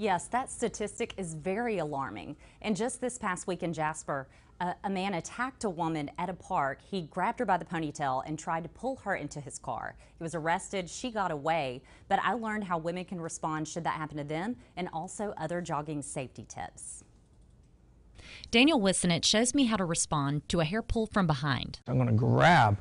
Yes, that statistic is very alarming. And just this past week in Jasper, a man attacked a woman at a park. He grabbed her by the ponytail and tried to pull her into his car. He was arrested. She got away. But I learned how women can respond should that happen to them and also other jogging safety tips. Daniel Wissenett shows me how to respond to a hair pull from behind. I'm going to grab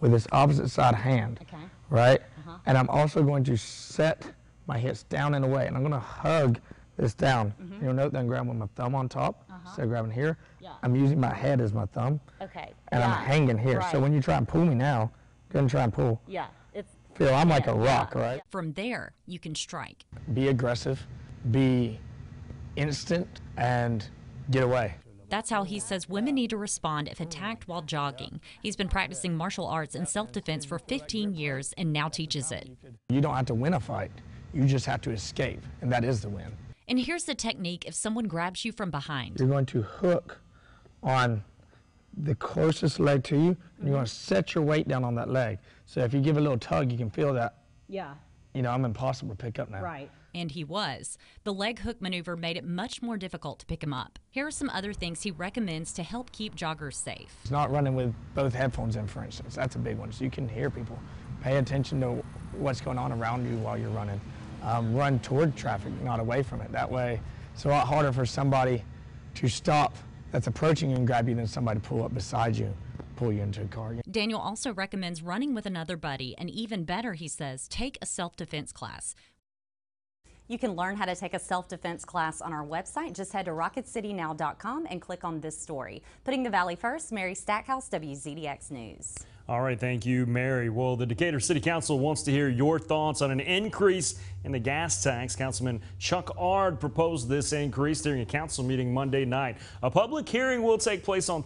with this opposite side hand, okay. right? Uh -huh. And I'm also going to set my hips down and away, and I'm gonna hug this down. Mm-hmm. You'll note that I'm grabbing with my thumb on top, uh-huh. instead of grabbing here. Yeah. I'm using my head as my thumb. Okay. And yeah. I'm hanging here. Right. So when you try and pull me now, go and try and pull. Yeah. It's feel I'm yeah. like a rock, right? From there you can strike. Be aggressive, be instant and get away. That's how he says women need to respond if attacked while jogging. He's been practicing martial arts and self defense for 15 years and now teaches it. You don't have to win a fight. You just have to escape, and that is the win. And here's the technique if someone grabs you from behind. You're going to hook on the closest leg to you, and you're going to set your weight down on that leg. So if you give a little tug, you can feel that. Yeah. You know, I'm impossible to pick up now. Right. And he was. The leg hook maneuver made it much more difficult to pick him up. Here are some other things he recommends to help keep joggers safe. He's not running with both headphones in, for instance. That's a big one. So you can hear people. Pay attention to what's going on around you while you're running um, run toward traffic, not away from it. That way, it's a lot harder for somebody to stop that's approaching you and grab you than somebody to pull up beside you pull you into a car. Daniel also recommends running with another buddy, and even better, he says, take a self defense class. You can learn how to take a self defense class on our website. Just head to rocketcitynow.com and click on this story. Putting the Valley first, Mary Stackhouse, WZDX News. All right, thank you, Mary. Well, the Decatur City Council wants to hear your thoughts on an increase in the gas tax. Councilman Chuck Ard proposed this increase during a council meeting Monday night. A public hearing will take place on